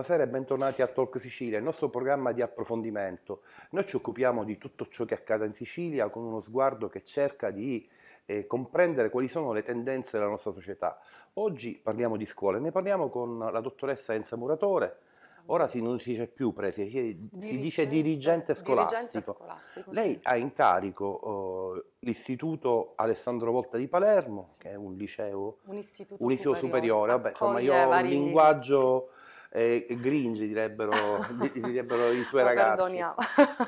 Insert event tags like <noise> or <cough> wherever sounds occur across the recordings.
buonasera e bentornati a Talk Sicilia, il nostro programma di approfondimento. Noi ci occupiamo di tutto ciò che accade in Sicilia con uno sguardo che cerca di eh, comprendere quali sono le tendenze della nostra società. Oggi parliamo di scuole, ne parliamo con la dottoressa Enza Muratore, ora si, non si dice più preside, si, si dice dirigente scolastico. Dirigente scolastico Lei ha in carico uh, l'Istituto Alessandro Volta di Palermo, sì. che è un liceo, un istituto un superiore, superiore. Vabbè, insomma io ho un linguaggio eh, Gringi direbbero, <laughs> direbbero i suoi ragazzi.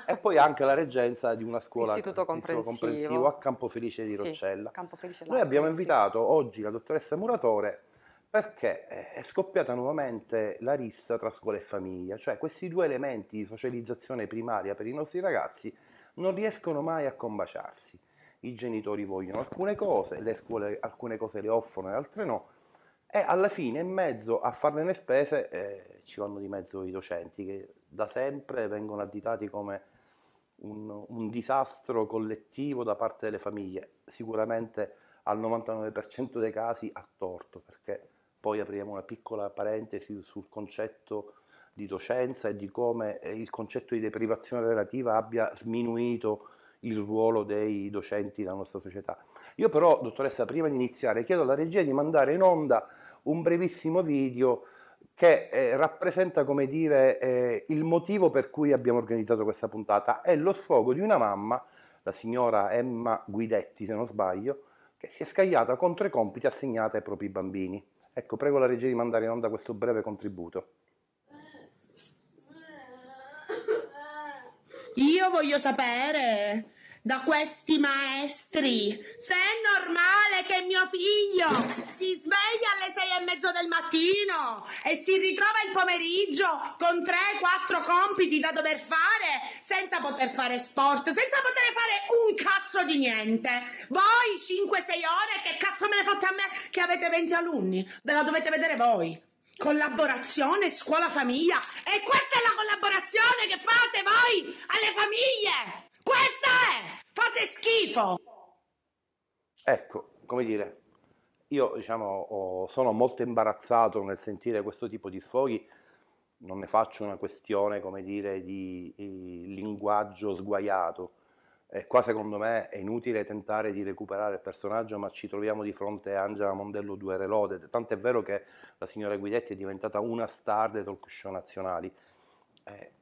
e poi anche la reggenza di una scuola istituto comprensivo, comprensivo a Campo Felice di Roccella. Sì, Noi abbiamo invitato oggi la dottoressa Muratore perché è scoppiata nuovamente la rissa tra scuola e famiglia, cioè questi due elementi di socializzazione primaria per i nostri ragazzi non riescono mai a combaciarsi. I genitori vogliono alcune cose, le scuole alcune cose le offrono e altre no, e alla fine, in mezzo a farne le spese, eh, ci vanno di mezzo i docenti, che da sempre vengono additati come un, un disastro collettivo da parte delle famiglie. Sicuramente al 99% dei casi a torto, perché poi apriamo una piccola parentesi sul concetto di docenza e di come eh, il concetto di deprivazione relativa abbia sminuito il ruolo dei docenti nella nostra società. Io però, dottoressa, prima di iniziare chiedo alla regia di mandare in onda un brevissimo video che eh, rappresenta, come dire, eh, il motivo per cui abbiamo organizzato questa puntata. È lo sfogo di una mamma, la signora Emma Guidetti, se non sbaglio, che si è scagliata contro i compiti assegnati ai propri bambini. Ecco, prego la regia di mandare in onda questo breve contributo. Io voglio sapere da questi maestri. Se è normale che mio figlio si sveglia alle sei e mezzo del mattino e si ritrova il pomeriggio con tre, quattro compiti da dover fare senza poter fare sport, senza poter fare un cazzo di niente. Voi 5-6 ore, che cazzo me le fate a me che avete 20 alunni? Ve la dovete vedere voi collaborazione scuola famiglia e questa è la collaborazione che fate voi alle famiglie questa è! Fate schifo! Ecco, come dire, io diciamo, sono molto imbarazzato nel sentire questo tipo di sfoghi, non ne faccio una questione, come dire, di, di linguaggio sguaiato. E qua secondo me è inutile tentare di recuperare il personaggio, ma ci troviamo di fronte a Angela Mondello 2 Reloaded. Tant'è vero che la signora Guidetti è diventata una star dei talk show nazionali. Eh,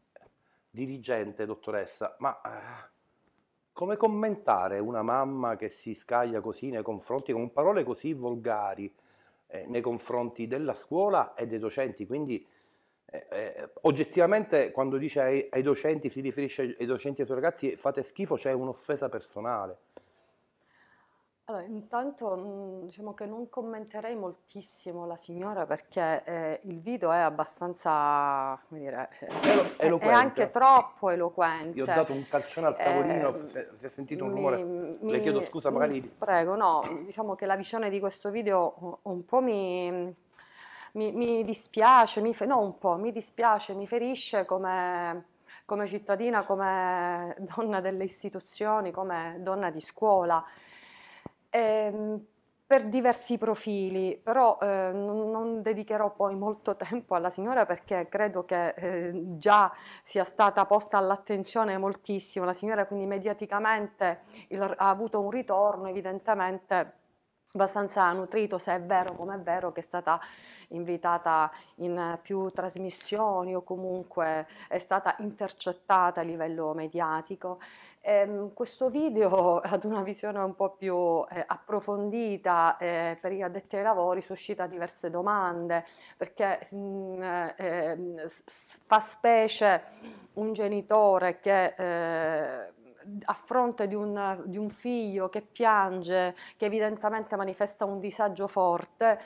dirigente, dottoressa, ma eh, come commentare una mamma che si scaglia così nei confronti, con parole così volgari, eh, nei confronti della scuola e dei docenti? Quindi eh, eh oggettivamente quando dice ai, ai, docenti, si riferisce ai docenti e ai suoi ragazzi, fate schifo, c'è un'offesa personale. Allora, intanto mhmm, diciamo che non commenterei moltissimo la signora perché eh, il video è abbastanza, come dire, è, è, anche troppo eloquente. Io ho dato un calcione al eh, tavolino, eh, si è sentito un rumore. Mi, Le chiedo scusa, magari. Prego, no, diciamo che la visione di questo video un po' mi, mi, mi dispiace, mi no un po', mi dispiace, mi ferisce come come cittadina, come donna delle istituzioni, come donna di scuola. Ehm, per diversi profili, però eh, non, non, dedicherò poi molto tempo alla signora perché credo che eh, già sia stata posta all'attenzione moltissimo. La signora quindi mediaticamente il, ha avuto un ritorno evidentemente abbastanza nutrito, se è vero come è vero che è stata invitata in più trasmissioni o comunque è stata intercettata a livello mediatico. Ehm, questo video <laughs> ad una visione un po' più eh, approfondita eh, per gli addetti ai lavori suscita diverse domande perché mh, mm, eh, fa specie un genitore che eh, a fronte di un, di un, figlio che piange, che evidentemente manifesta un disagio forte,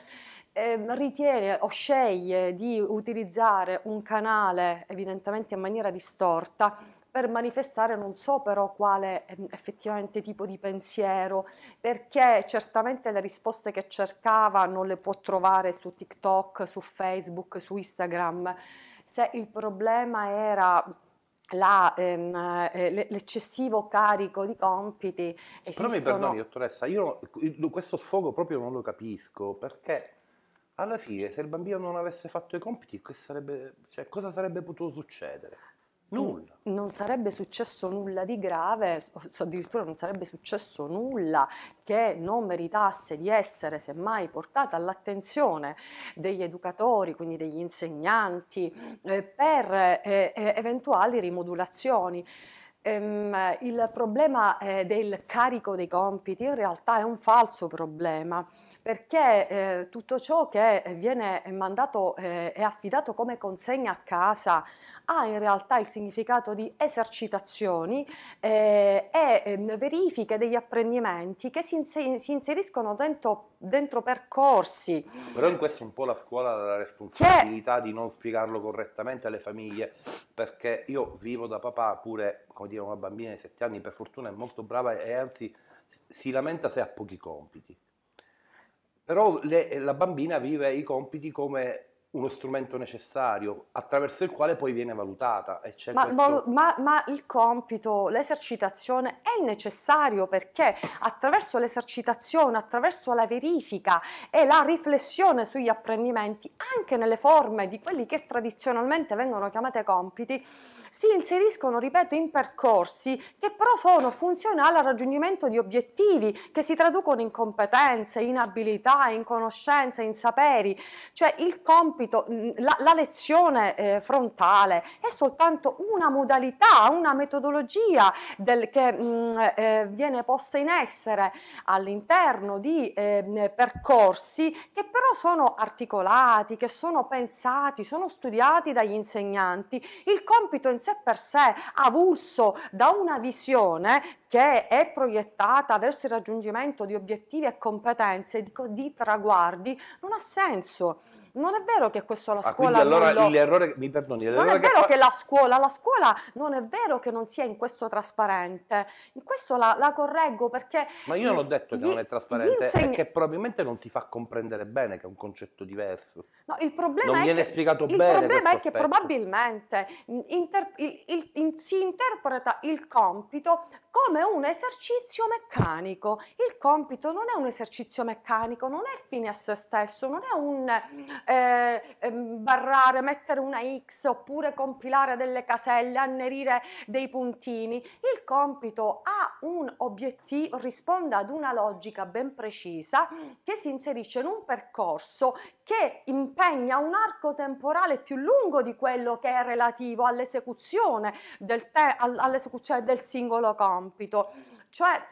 eh, ritiene o sceglie di utilizzare un canale evidentemente in maniera distorta per manifestare non so però quale ehm, effettivamente tipo di pensiero, perché certamente le risposte che cercava non le può trovare su TikTok, su Facebook, su Instagram. Se il problema era la, ehm, eh, l'eccessivo carico di compiti. Esistono... Però mi perdoni, dottoressa, io questo sfogo proprio non lo capisco perché alla fine, se il bambino non avesse fatto i compiti, sarebbe, cioè, cosa sarebbe potuto succedere? Nulla. Non sarebbe successo nulla di grave, addirittura non sarebbe successo nulla che non meritasse di essere semmai portata all'attenzione degli educatori, quindi degli insegnanti, eh, per eh, eh eventuali rimodulazioni. Ehm, il problema eh, del carico dei compiti in realtà è un falso problema perché eh, tutto ciò che eh, viene eh, mandato eh, e eh, affidato come consegna a casa ha in realtà il significato di esercitazioni eh, e ehm, verifiche degli apprendimenti che si, inse si inseriscono dentro, dentro, percorsi. Però in questo un po' la scuola ha la responsabilità che... di non spiegarlo correttamente alle famiglie, perché io vivo da papà pure, come dire, una bambina di 7 anni, per fortuna è molto brava e anzi si lamenta se ha pochi compiti. Però le, la bambina vive i compiti come uno strumento necessario attraverso il quale poi viene valutata. Ma, questo... ma, ma, il compito, l'esercitazione è necessario perché attraverso l'esercitazione, attraverso la verifica e la riflessione sugli apprendimenti, anche nelle forme di quelli che tradizionalmente vengono chiamate compiti, si inseriscono, ripeto, in percorsi che però sono funzionali al raggiungimento di obiettivi che si traducono in competenze, in abilità, in conoscenze, in saperi. Cioè il compito compito, la, la lezione eh, frontale è soltanto una modalità, una metodologia del, che mh, mm, eh, viene posta in essere all'interno di eh, percorsi che però sono articolati, che sono pensati, sono studiati dagli insegnanti. Il compito in sé per sé, avulso da una visione che è proiettata verso il raggiungimento di obiettivi e competenze, di, di traguardi, non ha senso. Non è vero che questo la ah, scuola ah, allora lo... l'errore, mi perdoni, Non è vero che, fa... che, la scuola, la scuola non è vero che non sia in questo trasparente. In questo la, la correggo perché... Ma io non ho detto gli, che non è trasparente, insegn... è che probabilmente non si fa comprendere bene che è un concetto diverso. No, il problema non è viene che, spiegato il bene. Il problema è che aspetto. probabilmente inter, il, il, in, si interpreta il compito come un esercizio meccanico. Il compito non è un esercizio meccanico, non è fine a se stesso, non è un eh, ehm, barrare, mettere una X oppure compilare delle caselle, annerire dei puntini. Il compito ha un obiettivo, risponde ad una logica ben precisa che si inserisce in un percorso che impegna un arco temporale più lungo di quello che è relativo all'esecuzione del, all'esecuzione del singolo compito. Cioè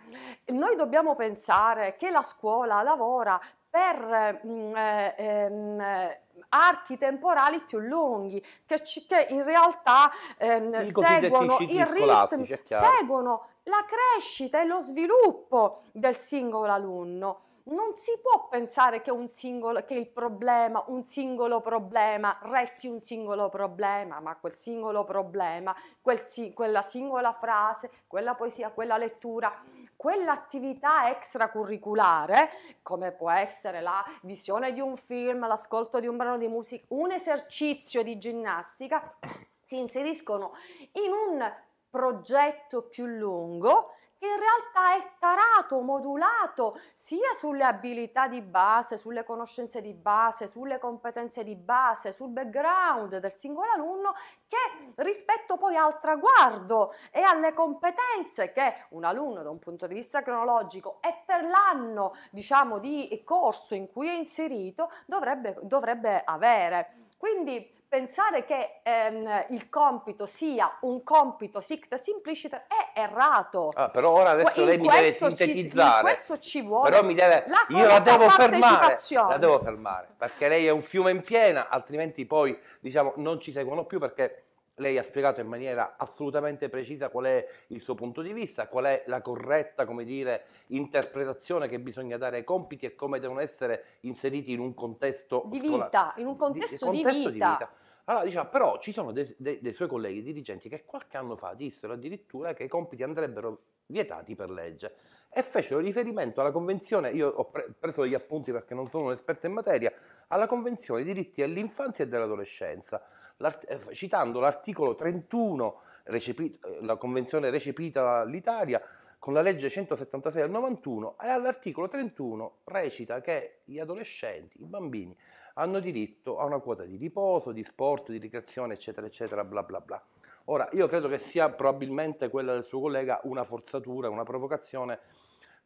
noi dobbiamo pensare che la scuola lavora per mh, mm, eh, ehm, archi temporali più lunghi, che, ci, che in realtà ehm, seguono il ritmo, seguono la crescita e lo sviluppo del singolo alunno non si può pensare che, singolo, che, il problema, un singolo problema, resti un singolo problema, ma quel singolo problema, quel quella singola frase, quella poesia, quella lettura quell'attività extracurriculare, come può essere la visione di un film, l'ascolto di un brano di musica, un esercizio di ginnastica, si inseriscono in un progetto più lungo che in realtà è tarato, modulato sia sulle abilità di base, sulle conoscenze di base, sulle competenze di base, sul background del singolo alunno, che rispetto poi al traguardo e alle competenze che un alunno da un punto di vista cronologico e per l'anno diciamo di corso in cui è inserito dovrebbe, dovrebbe avere. Quindi pensare che ehm, il compito sia un compito sictas implicita è errato. Ah, però ora adesso in lei mi deve sintetizzare. Ci, in questo ci vuole. Però mi deve, la io la devo fermare. La devo fermare perché lei è un fiume in piena, altrimenti poi diciamo non ci seguono più perché lei ha spiegato in maniera assolutamente precisa qual è il suo punto di vista, qual è la corretta, come dire, interpretazione che bisogna dare ai compiti e come devono essere inseriti in un contesto di vita, in un contesto, di, contesto di, vita. di vita. Allora diceva, però ci sono dei, dei, dei suoi colleghi dirigenti che qualche anno fa dissero addirittura che i compiti andrebbero vietati per legge e fecero riferimento alla convenzione, io ho pre- preso degli appunti perché non sono un esperto in materia, alla convenzione dei diritti dell'infanzia e dell'adolescenza, l'art- eh, citando l'articolo 31, recepito, eh, la convenzione recepita dall'Italia con la legge 176 del 91 e all'articolo 31 recita che gli adolescenti, i bambini, hanno diritto a una quota di riposo, di sport, di ricreazione, eccetera, eccetera, bla bla bla. Ora, io credo che sia probabilmente quella del suo collega una forzatura, una provocazione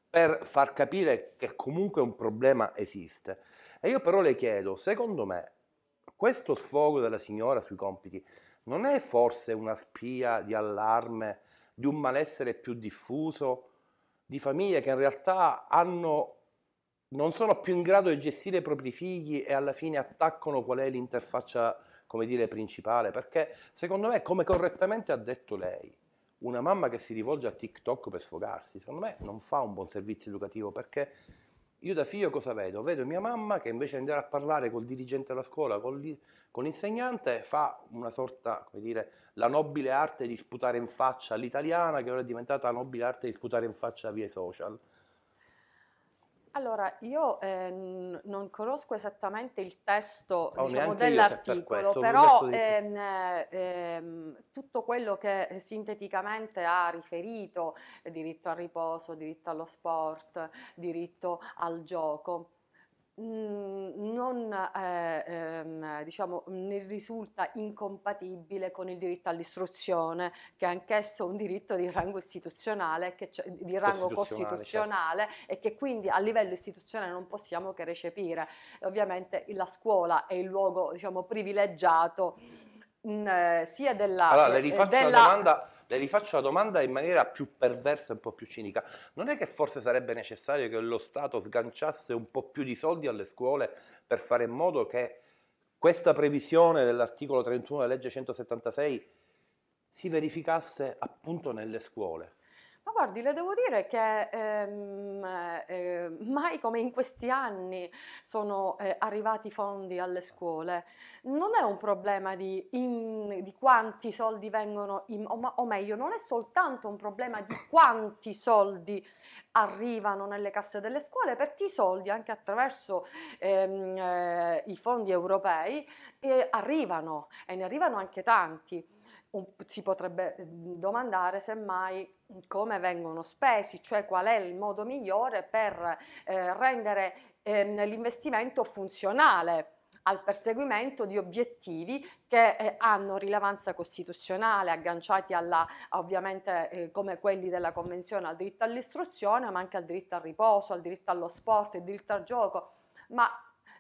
per far capire che comunque un problema esiste. E io però le chiedo, secondo me, questo sfogo della signora sui compiti non è forse una spia di allarme di un malessere più diffuso di famiglie che in realtà hanno non sono più in grado di gestire i propri figli e alla fine attaccano qual è l'interfaccia, come dire, principale, perché secondo me, come correttamente ha detto lei, una mamma che si rivolge a TikTok per sfogarsi, secondo me non fa un buon servizio educativo perché io da figlio cosa vedo? Vedo mia mamma che invece di andare a parlare col dirigente della scuola, con l'insegnante, fa una sorta, come dire, la nobile arte di sputare in faccia all'italiana che ora è diventata la nobile arte di sputare in faccia via social. Allora, io eh, non conosco esattamente il testo oh, diciamo, cioè, dell'articolo, per però ehm, eh, ehm, tutto quello che sinteticamente ha riferito, diritto al riposo, diritto allo sport, diritto al gioco, Mhmm, non eh, ehm, diciamo, ne risulta incompatibile con il diritto all'istruzione, che è anch'esso un diritto di rango istituzionale, di rango costituzionale certo. e che quindi a livello istituzionale non possiamo che recepire. Ovviamente la scuola è il luogo diciamo, privilegiato mh, mhmm, sia della... Allora, le rifaccio della, una domanda le rifaccio la domanda in maniera più perversa, e un po' più cinica. Non è che forse sarebbe necessario che lo Stato sganciasse un po' più di soldi alle scuole per fare in modo che questa previsione dell'articolo 31 della legge 176 si verificasse appunto nelle scuole? Ma guardi, le devo dire che ehm, eh, mai come in questi anni sono eh, arrivati fondi alle scuole. Non è un problema di, in, di quanti soldi vengono, in, o, o, meglio, non è soltanto un problema di quanti soldi arrivano nelle casse delle scuole, perché i soldi, anche attraverso ehm, eh, i fondi europei, eh, arrivano e ne arrivano anche tanti si potrebbe mm, domandare semmai mm, come vengono spesi, cioè qual è il modo migliore per eh, rendere eh, l'investimento funzionale al perseguimento di obiettivi che eh, hanno rilevanza costituzionale, agganciati alla, ovviamente eh, come quelli della Convenzione al diritto all'istruzione, ma anche al diritto al riposo, al diritto allo sport, al diritto al gioco, ma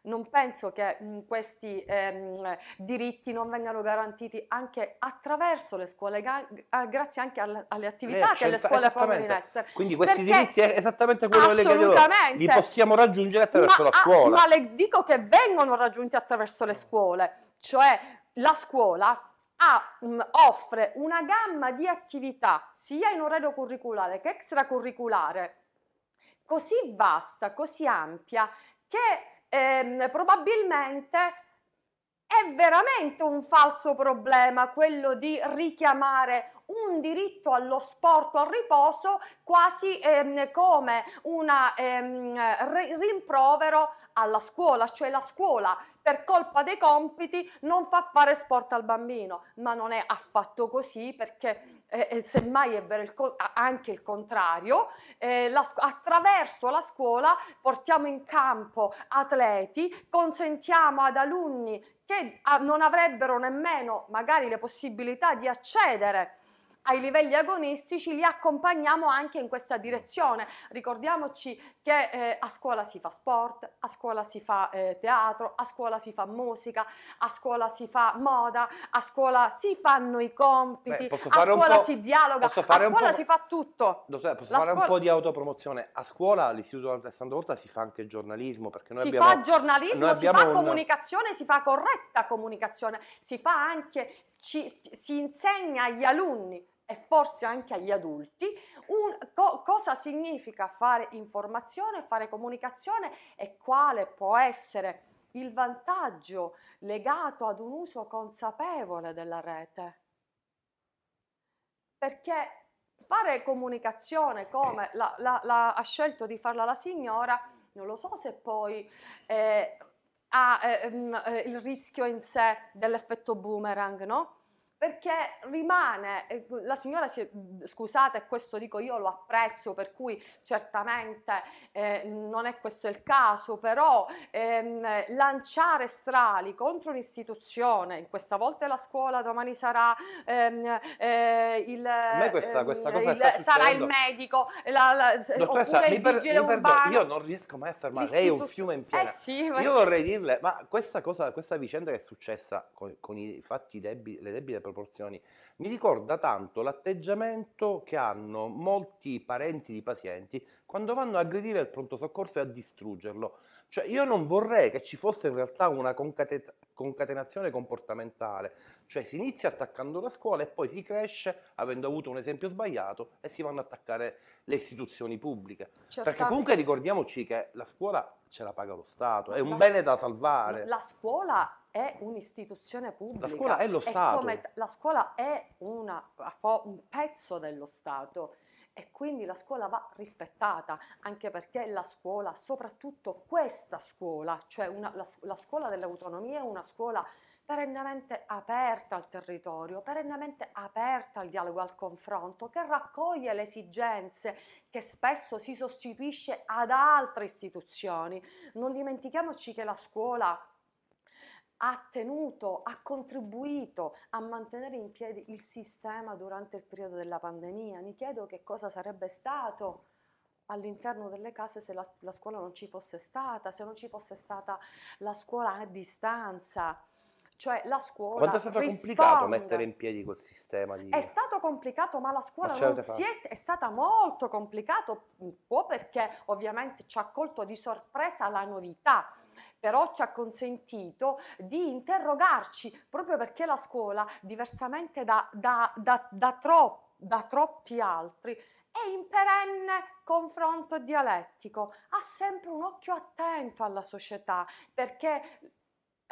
non penso che mh, questi ehm, diritti non vengano garantiti anche attraverso le scuole, ah, grazie anche al, alle attività che le certo, scuole pongono in essere. Quindi questi Perché diritti è esattamente quello che li possiamo raggiungere attraverso ma, la scuola. ma le dico che vengono raggiunti attraverso le scuole, cioè la scuola ha, mh, offre una gamma di attività sia in orario curriculare che extracurriculare così vasta, così ampia che ehm, probabilmente è veramente un falso problema quello di richiamare un diritto allo sport al riposo quasi ehm, come un ehm, rimprovero alla scuola, cioè la scuola per colpa dei compiti non fa fare sport al bambino, ma non è affatto così perché eh, e semmai è vero il anche il contrario, eh, la attraverso la scuola portiamo in campo atleti, consentiamo ad alunni che ah, non avrebbero nemmeno magari le possibilità di accedere ai livelli agonistici li accompagniamo anche in questa direzione. Ricordiamoci che eh, a scuola si fa sport, a scuola si fa eh, teatro, a scuola si fa musica, a scuola si fa moda, a scuola si fanno i compiti, Beh, a scuola si dialoga, a scuola si fa tutto. Dottore, posso La fare scuola... un po' di autopromozione? A scuola all'Istituto Alessandro Volta si fa anche giornalismo perché noi si abbiamo... fa giornalismo, si fa un... comunicazione, si fa corretta comunicazione, si fa anche... Ci, si insegna agli alunni e forse anche agli adulti un, co, cosa significa fare informazione, fare comunicazione e quale può essere il vantaggio legato ad un uso consapevole della rete. Perché fare comunicazione come la, la, la, ha scelto di farla la signora, non lo so se poi eh, ha eh, mm, eh il rischio in sé dell'effetto boomerang, no? perché rimane, la signora si è, mhmm, scusata e questo dico io lo apprezzo, per cui certamente eh, non è questo il caso, però ehm, lanciare strali contro un'istituzione, questa volta è la scuola, domani sarà ehm, eh, il, questa, questa ehm, il sarà il medico, la, la, Dottoressa, oppure il per, vigile urbano. Io non riesco mai a fermare, lei è un fiume in piena. Eh sì, ma... Io vorrei dirle, ma questa, cosa, questa vicenda che è successa con, con i fatti debbi, le debite proprietà, proporzioni, mi ricorda tanto l'atteggiamento che hanno molti parenti di pazienti quando vanno a aggredire il pronto soccorso e a distruggerlo. Cioè io non vorrei che ci fosse in realtà una concate- concatenazione comportamentale, cioè si inizia attaccando la scuola e poi si cresce avendo avuto un esempio sbagliato e si vanno a attaccare le istituzioni pubbliche. Certamente. Perché comunque ricordiamoci che la scuola ce la paga lo Stato, è un la, bene da salvare. La scuola è un'istituzione pubblica. La scuola è lo è Stato. Come, la scuola è una, un pezzo dello Stato e quindi la scuola va rispettata, anche perché la scuola, soprattutto questa scuola, cioè una, la, la scuola dell'autonomia è una scuola perennemente aperta al territorio, perennemente aperta al dialogo, al confronto, che raccoglie le esigenze che spesso si sostituisce ad altre istituzioni. Non dimentichiamoci che la scuola ha tenuto, ha contribuito a mantenere in piedi il sistema durante il periodo della pandemia. Mi chiedo che cosa sarebbe stato all'interno delle case se la, la scuola non ci fosse stata, se non ci fosse stata la scuola a distanza. Cioè la scuola. Quanto è stato risponde. complicato mettere in piedi quel sistema? Di... È stato complicato, ma la scuola ma non si è, è stata molto complicata, un po' perché ovviamente ci ha colto di sorpresa la novità però ci ha consentito di interrogarci proprio perché la scuola, diversamente da, da, da, da troppo da troppi altri, è in perenne confronto dialettico, ha sempre un occhio attento alla società, perché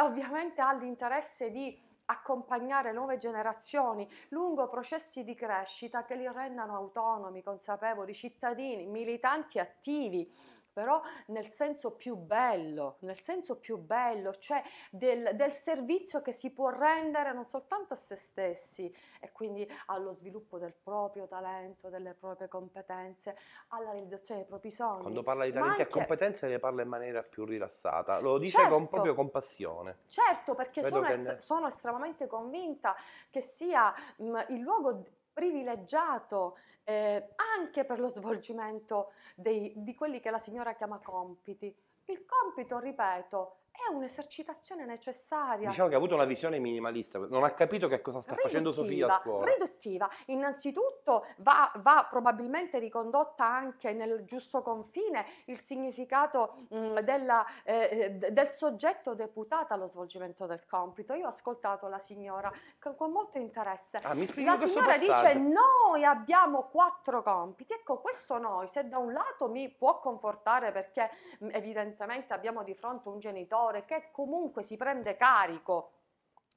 ovviamente ha l'interesse di accompagnare nuove generazioni lungo processi di crescita che li rendano autonomi, consapevoli, cittadini, militanti attivi però nel senso più bello, nel senso più bello, cioè del, del, servizio che si può rendere non soltanto a se stessi e quindi allo sviluppo del proprio talento, delle proprie competenze, alla realizzazione dei propri sogni. Quando parla di talenti anche... e competenze ne parla in maniera più rilassata, lo dice certo, con proprio compassione. Certo, perché sono, es- sono, estremamente convinta che sia mh, il luogo privilegiato eh, anche per lo svolgimento dei, di quelli che la signora chiama compiti. Il compito, ripeto, è un'esercitazione necessaria. Diciamo che ha avuto una visione minimalista, non ha capito che cosa sta riduttiva, facendo Sofia a scuola. Riduttiva, innanzitutto va, va, probabilmente ricondotta anche nel giusto confine il significato mh, mm, della, eh, eh, del soggetto deputato allo svolgimento del compito. Io ho ascoltato la signora con, con molto interesse. Ah, la signora dice noi abbiamo quattro compiti, ecco questo noi, se da un lato mi può confortare perché mm, evidentemente abbiamo di fronte un genitore lavoratore che comunque si prende carico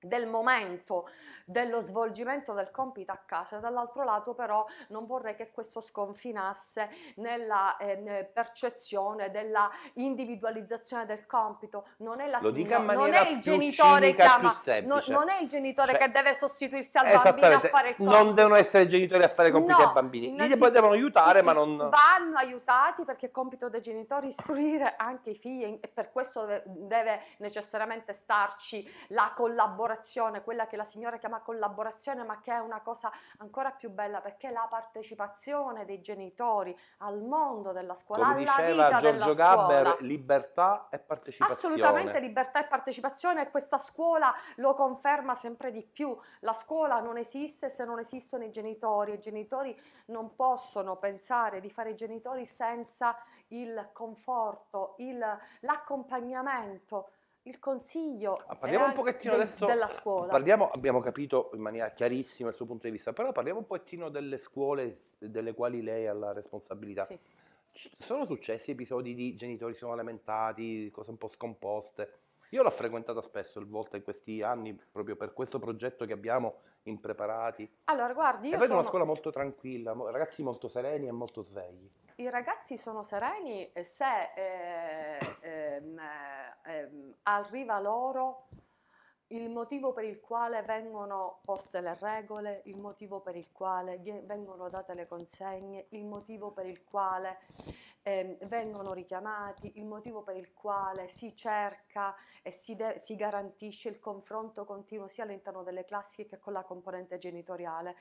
del momento dello svolgimento del compito a casa, dall'altro lato però non vorrei che questo sconfinasse nella eh, percezione della individualizzazione del compito, non è la Lo signora, non è il genitore cinica, che ama, non, non, è il genitore cioè, che deve sostituirsi al bambino a fare il compito. Non devono essere i genitori a fare i compiti no, ai bambini, poi devono aiutare ma non... Vanno aiutati perché è compito dei genitori istruire anche i figli e per questo deve necessariamente starci la collaborazione collaborazione, quella che la signora chiama collaborazione, ma che è una cosa ancora più bella perché è la partecipazione dei genitori al mondo della scuola, Come alla vita Giorgio della Gabber, scuola. libertà e partecipazione. Assolutamente libertà e partecipazione e questa scuola lo conferma sempre di più. La scuola non esiste se non esistono i genitori, i genitori non possono pensare di fare i genitori senza il conforto, l'accompagnamento il consiglio ah, parliamo un pochettino del, adesso, della scuola. Parliamo, abbiamo capito in maniera chiarissima il suo punto di vista, però parliamo un pochettino delle scuole delle quali lei ha la responsabilità. Sì. Sono successi episodi di genitori sono lamentati, cose un po' scomposte? Io l'ho frequentata spesso il Volta in questi anni proprio per questo progetto che abbiamo impreparati. Allora, guardi, io. Sono... una scuola molto tranquilla, ragazzi molto sereni e molto svegli. I ragazzi sono sereni se eh, ehm, ehm, arriva loro il motivo per il quale vengono poste le regole, il motivo per il quale vengono date le consegne, il motivo per il quale eh, vengono richiamati, il motivo per il quale si cerca e si, de- si garantisce il confronto continuo sia all'interno delle classi che con la componente genitoriale.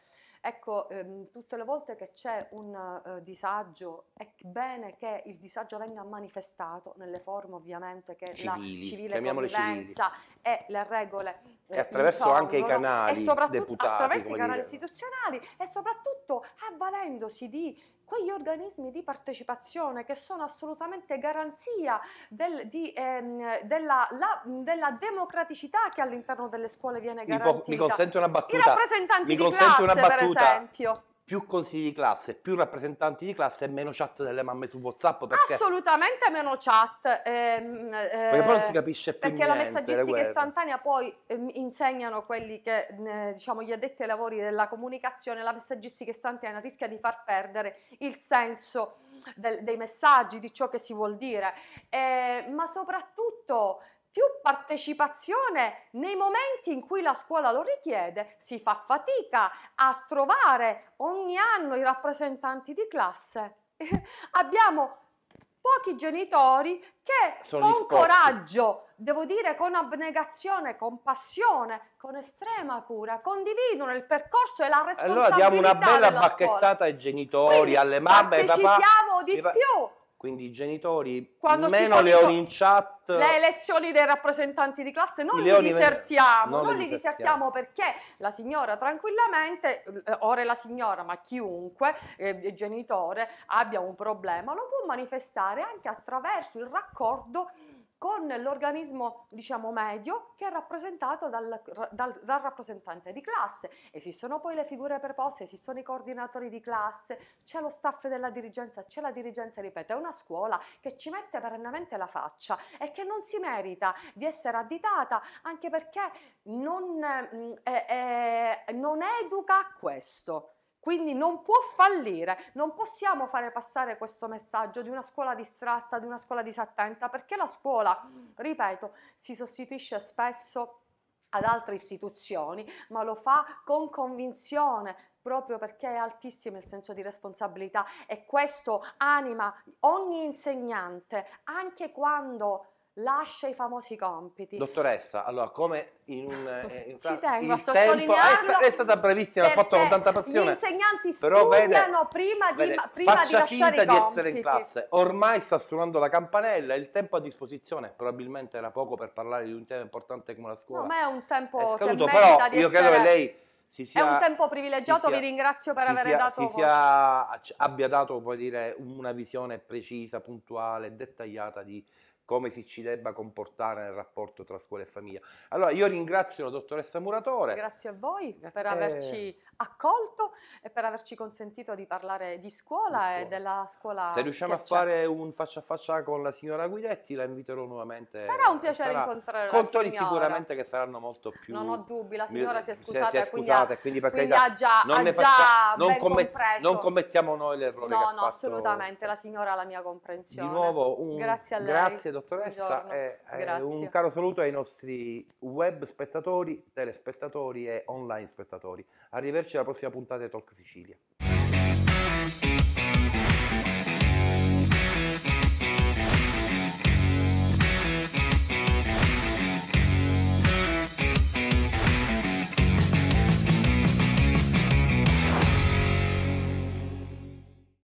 Ecco, ehm, tutte le volte che c'è un eh, disagio, è bene che il disagio venga manifestato nelle forme ovviamente che civili, la civile convivenza civili. e le regole eh, e attraverso informano, anche i canali e soprattutto deputati, attraverso i canali dire. istituzionali e soprattutto avvalendosi di quegli organismi di partecipazione che sono assolutamente garanzia del, di, ehm, della, la, della, democraticità che all'interno delle scuole viene garantita. Mi, mi consente una battuta. I rappresentanti mi di classe, una battuta esempio più consigli di classe, più rappresentanti di classe e meno chat delle mamme su WhatsApp. Perché... Assolutamente meno chat. Ehm, eh, perché poi non si capisce più. Perché niente, la messaggistica istantanea poi ehm, insegnano quelli che, eh, diciamo, gli addetti ai lavori della comunicazione, la messaggistica istantanea rischia di far perdere il senso del, dei messaggi, di ciò che si vuol dire, eh, ma soprattutto più partecipazione nei momenti in cui la scuola lo richiede, si fa fatica a trovare ogni anno i rappresentanti di classe. <laughs> Abbiamo pochi genitori che Sono con coraggio, devo dire con abnegazione, con passione, con estrema cura, condividono il percorso e la responsabilità Allora diamo una bella bacchettata scuola. ai genitori, Quindi alle mamme, ai papà. Partecipiamo di più quindi i genitori Quando meno leoni in chat. Le elezioni dei rappresentanti di classe non li disertiamo, non, non li disertiamo perché la signora tranquillamente, ora la signora, ma chiunque eh, genitore abbia un problema, lo può manifestare anche attraverso il raccordo con l'organismo diciamo medio che è rappresentato dal, dal, dal, rappresentante di classe. Esistono poi le figure preposte, esistono i coordinatori di classe, c'è lo staff della dirigenza, c'è la dirigenza, ripeto, è una scuola che ci mette perennemente la faccia e che non si merita di essere additata anche perché non, eh, eh, non educa a questo. Quindi non può fallire, non possiamo fare passare questo messaggio di una scuola distratta, di una scuola disattenta, perché la scuola, ripeto, si sostituisce spesso ad altre istituzioni, ma lo fa con convinzione, proprio perché è altissimo il senso di responsabilità e questo anima ogni insegnante, anche quando lascia i famosi compiti. Dottoressa, allora come in un... Eh, <laughs> in Ci tengo a sottolinearlo. è, è, stata bravissima, l'ha fatto con tanta passione. Gli insegnanti studiano vede, prima di, vede, prima di lasciare i compiti. di essere in classe. Ormai sta suonando la campanella, il tempo a disposizione probabilmente era poco per parlare di un tema importante come la scuola. No, ma è un tempo è scaduto, che però io credo che lei... Sia, è un tempo privilegiato, sia, vi ringrazio per aver sia, dato sia, abbia dato dire, una visione precisa, puntuale, dettagliata di, come si ci debba comportare nel rapporto tra scuola e famiglia. Allora io ringrazio la dottoressa Muratore. Grazie a voi Grazie. per averci accolto e per averci consentito di parlare di scuola, scuola. e della scuola. Se riusciamo a fare un faccia a faccia con la signora Guidetti la inviterò nuovamente. Sarà un piacere sarà incontrare con la signora. Con sicuramente che saranno molto più... Non ho dubbi, la signora si è scusata, si è scusata e quindi, quindi ha già, non, ha faccia, non, commet, non, commettiamo noi l'errore No, no, assolutamente, la signora ha la mia comprensione. Di nuovo un... Grazie a lei. Grazie dottoressa, e, e un caro saluto ai nostri web spettatori, telespettatori e online spettatori. Arrivederci alla prossima puntata di Talk Sicilia.